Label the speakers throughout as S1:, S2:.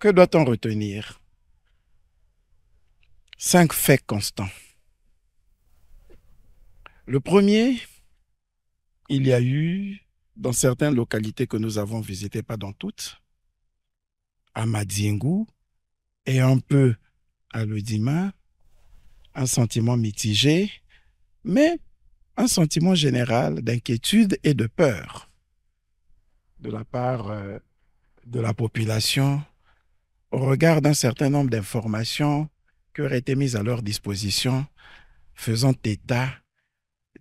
S1: Que doit-on retenir Cinq faits constants. Le premier, il y a eu, dans certaines localités que nous avons visitées, pas dans toutes, à Madiengou et un peu à Lodima, un sentiment mitigé, mais un sentiment général d'inquiétude et de peur de la part euh, de la population au regard d'un certain nombre d'informations qui auraient été mises à leur disposition, faisant état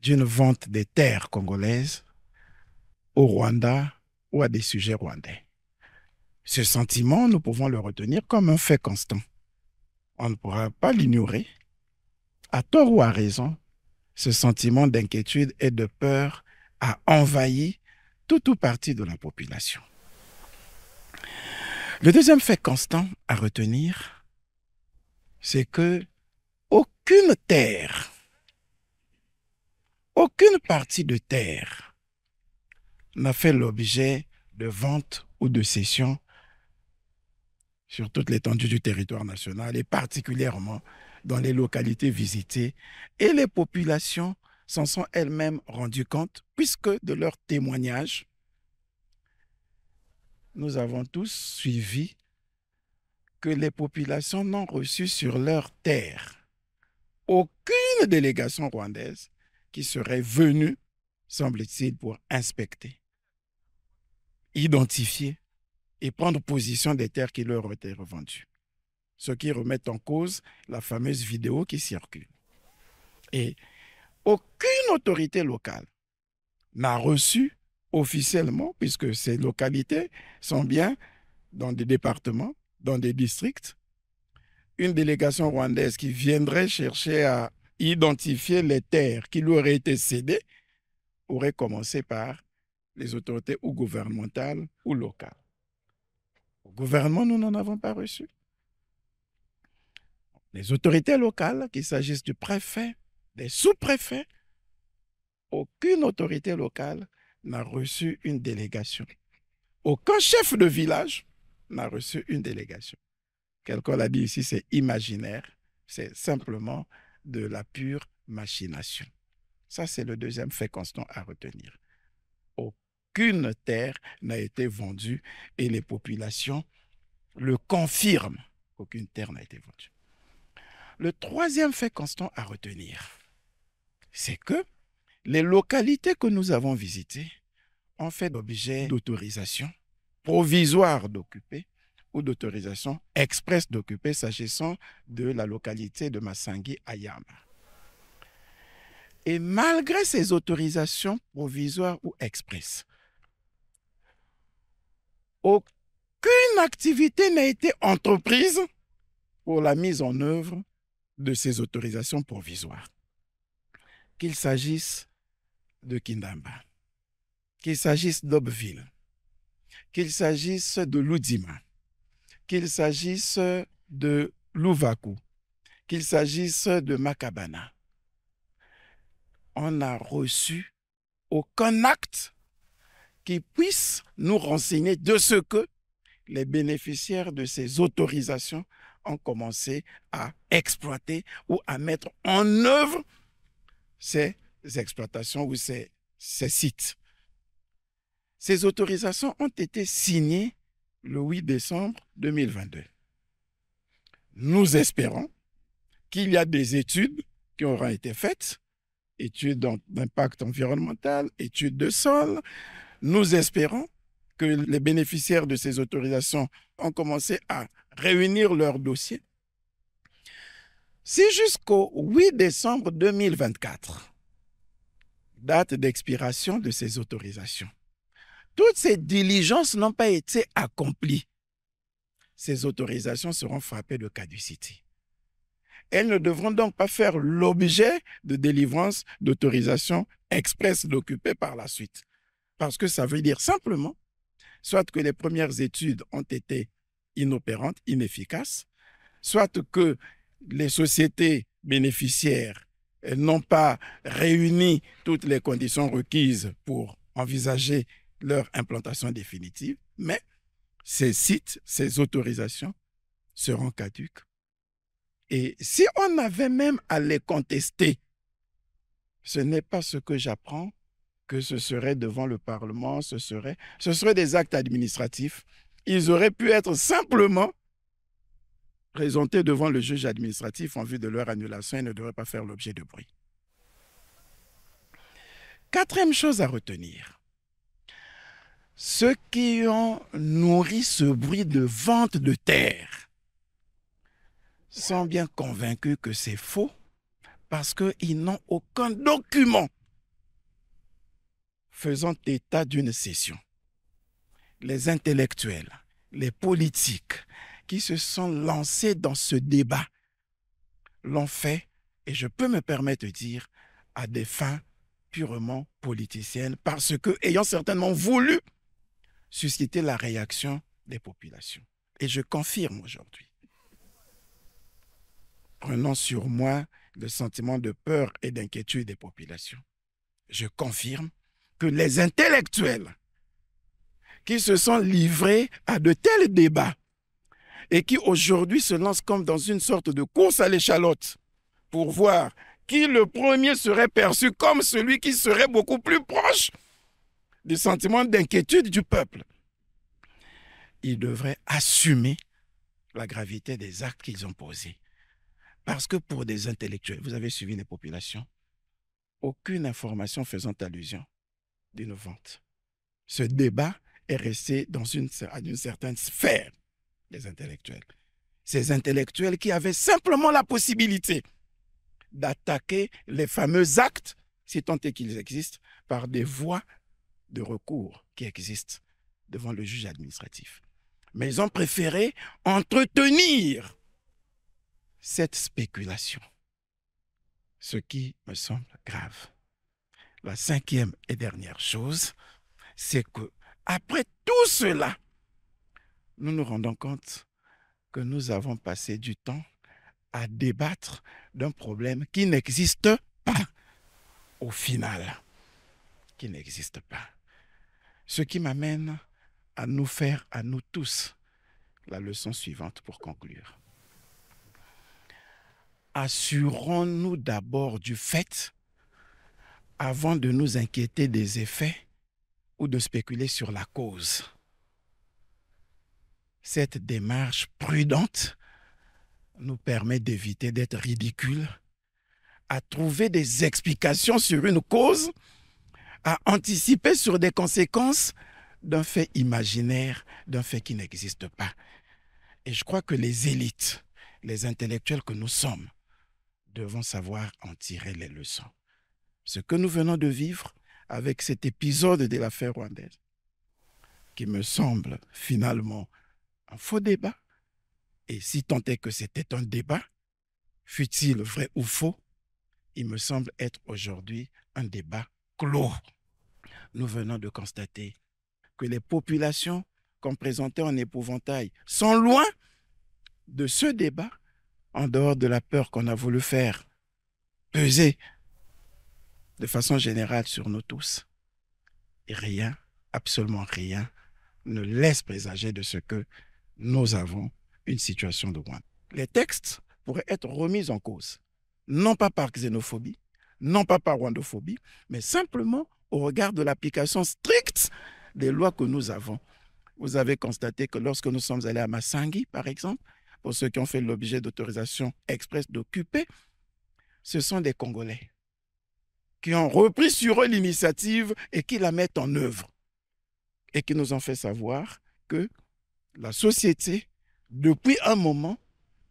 S1: d'une vente des terres congolaises au Rwanda ou à des sujets rwandais. Ce sentiment, nous pouvons le retenir comme un fait constant. On ne pourra pas l'ignorer. À tort ou à raison, ce sentiment d'inquiétude et de peur a envahi toute ou partie de la population. Le deuxième fait constant à retenir, c'est que aucune terre, aucune partie de terre n'a fait l'objet de vente ou de cession sur toute l'étendue du territoire national et particulièrement dans les localités visitées. Et les populations s'en sont elles-mêmes rendues compte puisque de leurs témoignages, nous avons tous suivi que les populations n'ont reçu sur leurs terres aucune délégation rwandaise qui serait venue, semble-t-il, pour inspecter, identifier et prendre position des terres qui leur ont été revendues. Ce qui remet en cause la fameuse vidéo qui circule. Et aucune autorité locale n'a reçu officiellement, puisque ces localités sont bien dans des départements, dans des districts, une délégation rwandaise qui viendrait chercher à identifier les terres qui lui auraient été cédées aurait commencé par les autorités ou gouvernementales ou locales. Au gouvernement, nous n'en avons pas reçu. Les autorités locales, qu'il s'agisse du préfet, des sous-préfets, aucune autorité locale n'a reçu une délégation. Aucun chef de village n'a reçu une délégation. Quelqu'un l'a dit ici, c'est imaginaire, c'est simplement de la pure machination. Ça, c'est le deuxième fait constant à retenir. Aucune terre n'a été vendue et les populations le confirment. Aucune terre n'a été vendue. Le troisième fait constant à retenir, c'est que les localités que nous avons visitées ont fait l'objet d'autorisation provisoire d'occuper ou d'autorisation express d'occuper s'agissant de la localité de Massangui à Yama. Et malgré ces autorisations provisoires ou express, aucune activité n'a été entreprise pour la mise en œuvre de ces autorisations provisoires. Qu'il s'agisse de Kindamba, qu'il s'agisse d'Obville, qu'il s'agisse de Loudima, qu'il s'agisse de Louvaku qu'il s'agisse de Makabana, on n'a reçu aucun acte qui puisse nous renseigner de ce que les bénéficiaires de ces autorisations ont commencé à exploiter ou à mettre en œuvre ces exploitations ou ces, sites. Ces autorisations ont été signées le 8 décembre 2022. Nous espérons qu'il y a des études qui auront été faites, études d'impact environnemental, études de sol. Nous espérons que les bénéficiaires de ces autorisations ont commencé à réunir leurs dossiers. Si jusqu'au 8 décembre 2024, date d'expiration de ces autorisations. Toutes ces diligences n'ont pas été accomplies. Ces autorisations seront frappées de caducité. Elles ne devront donc pas faire l'objet de délivrance d'autorisation express d'occuper par la suite. Parce que ça veut dire simplement, soit que les premières études ont été inopérantes, inefficaces, soit que les sociétés bénéficiaires n'ont pas réuni toutes les conditions requises pour envisager leur implantation définitive, mais ces sites, ces autorisations seront caduques. Et si on avait même à les contester, ce n'est pas ce que j'apprends que ce serait devant le Parlement, ce serait, ce serait des actes administratifs. Ils auraient pu être simplement présentés devant le juge administratif en vue de leur annulation ne devraient pas faire l'objet de bruit. Quatrième chose à retenir, ceux qui ont nourri ce bruit de vente de terre sont bien convaincus que c'est faux parce qu'ils n'ont aucun document faisant état d'une session. Les intellectuels, les politiques, qui se sont lancés dans ce débat l'ont fait, et je peux me permettre de dire, à des fins purement politiciennes, parce que, ayant certainement voulu susciter la réaction des populations. Et je confirme aujourd'hui, prenant sur moi le sentiment de peur et d'inquiétude des populations, je confirme que les intellectuels qui se sont livrés à de tels débats et qui aujourd'hui se lance comme dans une sorte de course à l'échalote pour voir qui le premier serait perçu comme celui qui serait beaucoup plus proche du sentiment d'inquiétude du peuple. Ils devraient assumer la gravité des actes qu'ils ont posés. Parce que pour des intellectuels, vous avez suivi les populations, aucune information faisant allusion d'une vente. Ce débat est resté dans une certaine sphère les intellectuels. Ces intellectuels qui avaient simplement la possibilité d'attaquer les fameux actes, si tant est qu'ils existent, par des voies de recours qui existent devant le juge administratif. Mais ils ont préféré entretenir cette spéculation, ce qui me semble grave. La cinquième et dernière chose, c'est que après tout cela, nous nous rendons compte que nous avons passé du temps à débattre d'un problème qui n'existe pas au final, qui n'existe pas. Ce qui m'amène à nous faire, à nous tous, la leçon suivante pour conclure. Assurons-nous d'abord du fait, avant de nous inquiéter des effets ou de spéculer sur la cause. Cette démarche prudente nous permet d'éviter d'être ridicule, à trouver des explications sur une cause, à anticiper sur des conséquences d'un fait imaginaire, d'un fait qui n'existe pas. Et je crois que les élites, les intellectuels que nous sommes, devons savoir en tirer les leçons. Ce que nous venons de vivre avec cet épisode de l'affaire rwandaise, qui me semble finalement un faux débat. Et si tant est que c'était un débat, fut-il vrai ou faux, il me semble être aujourd'hui un débat clos. Nous venons de constater que les populations qu'on présentait en épouvantail sont loin de ce débat, en dehors de la peur qu'on a voulu faire peser de façon générale sur nous tous. Et rien, absolument rien, ne laisse présager de ce que nous avons une situation de Rwanda. Les textes pourraient être remis en cause, non pas par xénophobie, non pas par rwandophobie, mais simplement au regard de l'application stricte des lois que nous avons. Vous avez constaté que lorsque nous sommes allés à Massangui, par exemple, pour ceux qui ont fait l'objet d'autorisation express d'occuper, ce sont des Congolais qui ont repris sur eux l'initiative et qui la mettent en œuvre et qui nous ont fait savoir que la société, depuis un moment,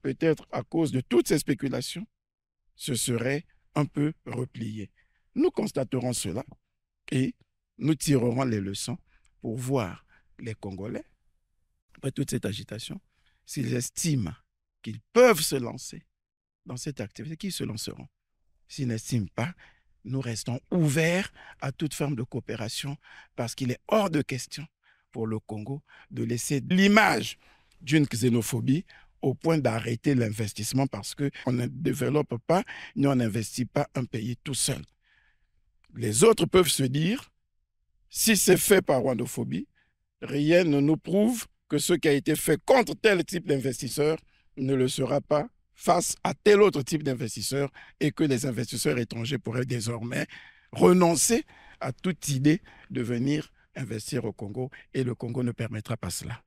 S1: peut-être à cause de toutes ces spéculations, se serait un peu repliée. Nous constaterons cela et nous tirerons les leçons pour voir les Congolais, après toute cette agitation, s'ils estiment qu'ils peuvent se lancer dans cette activité, qu'ils se lanceront. S'ils n'estiment pas, nous restons ouverts à toute forme de coopération parce qu'il est hors de question pour le Congo de laisser l'image d'une xénophobie au point d'arrêter l'investissement parce qu'on ne développe pas ni on n'investit pas un pays tout seul. Les autres peuvent se dire, si c'est fait par rwandophobie, rien ne nous prouve que ce qui a été fait contre tel type d'investisseur ne le sera pas face à tel autre type d'investisseur et que les investisseurs étrangers pourraient désormais renoncer à toute idée de venir investir au Congo et le Congo ne permettra pas cela.